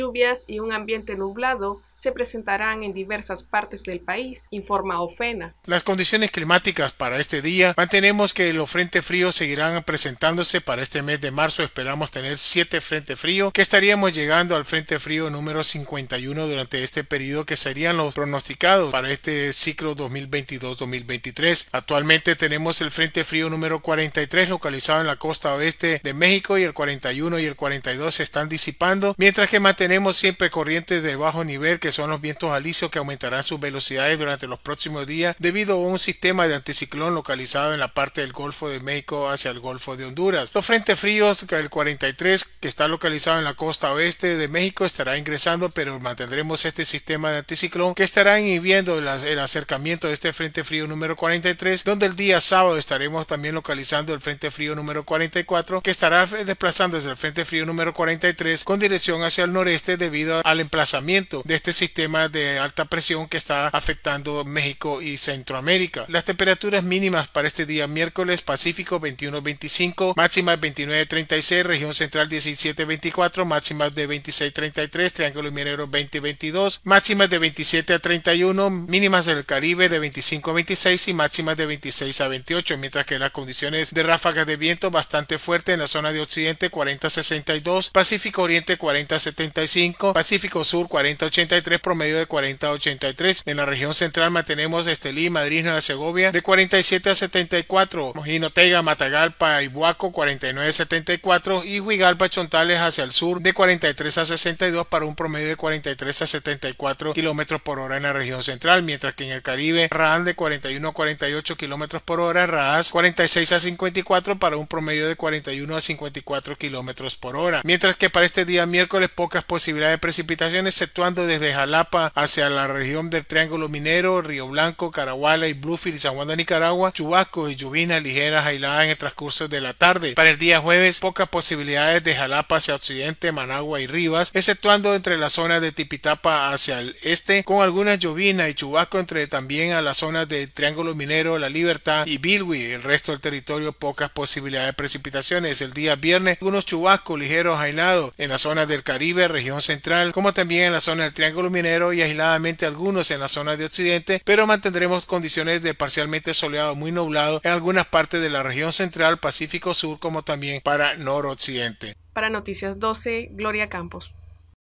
lluvias y un ambiente nublado, se presentarán en diversas partes del país, informa Ofena. Las condiciones climáticas para este día mantenemos que los frentes fríos seguirán presentándose para este mes de marzo. Esperamos tener siete frentes fríos, que estaríamos llegando al frente frío número 51 durante este periodo que serían los pronosticados para este ciclo 2022-2023. Actualmente tenemos el frente frío número 43 localizado en la costa oeste de México y el 41 y el 42 se están disipando, mientras que mantenemos siempre corrientes de bajo nivel que son los vientos alisios que aumentarán sus velocidades durante los próximos días debido a un sistema de anticiclón localizado en la parte del Golfo de México hacia el Golfo de Honduras. Los frentes fríos del 43 que está localizado en la costa oeste de México estará ingresando pero mantendremos este sistema de anticiclón que estará inhibiendo el acercamiento de este frente frío número 43 donde el día sábado estaremos también localizando el frente frío número 44 que estará desplazándose el frente frío número 43 con dirección hacia el noreste debido al emplazamiento de este sistema de alta presión que está afectando México y Centroamérica. Las temperaturas mínimas para este día miércoles Pacífico 21-25, máximas 29-36, región central 17-24, máximas de 26-33, Triángulo Minero 20-22, máximas de 27 a 31, mínimas del Caribe de 25 a 26 y máximas de 26 a 28, mientras que las condiciones de ráfagas de viento bastante fuerte en la zona de Occidente 40-62, Pacífico Oriente 40-75, Pacífico Sur 40-83, promedio de 40 a 83. En la región central mantenemos Estelí, Madrid, Nueva Segovia de 47 a 74. Mojinotega, Matagalpa, Ibuaco 49 a 74 y Huigalpa, Chontales hacia el sur de 43 a 62 para un promedio de 43 a 74 kilómetros por hora en la región central, mientras que en el Caribe, ran de 41 a 48 kilómetros por hora, Raas 46 a 54 para un promedio de 41 a 54 kilómetros por hora. Mientras que para este día miércoles pocas posibilidades de precipitaciones, exceptuando desde Jalapa hacia la región del Triángulo Minero, Río Blanco, Caraguala y Bluefield y San Juan de Nicaragua, chubascos y lluvinas ligeras aisladas en el transcurso de la tarde. Para el día jueves, pocas posibilidades de Jalapa hacia occidente, Managua y Rivas, exceptuando entre las zona de Tipitapa hacia el este, con algunas llovinas y chubasco entre también a las zonas de Triángulo Minero, La Libertad y Bilwi. El resto del territorio, pocas posibilidades de precipitaciones. El día viernes, algunos chubascos ligeros aislados en las zonas del Caribe, región central, como también en la zona del Triángulo luminero y aisladamente algunos en la zona de occidente, pero mantendremos condiciones de parcialmente soleado muy nublado en algunas partes de la región central, Pacífico Sur, como también para noroccidente. Para Noticias 12, Gloria Campos.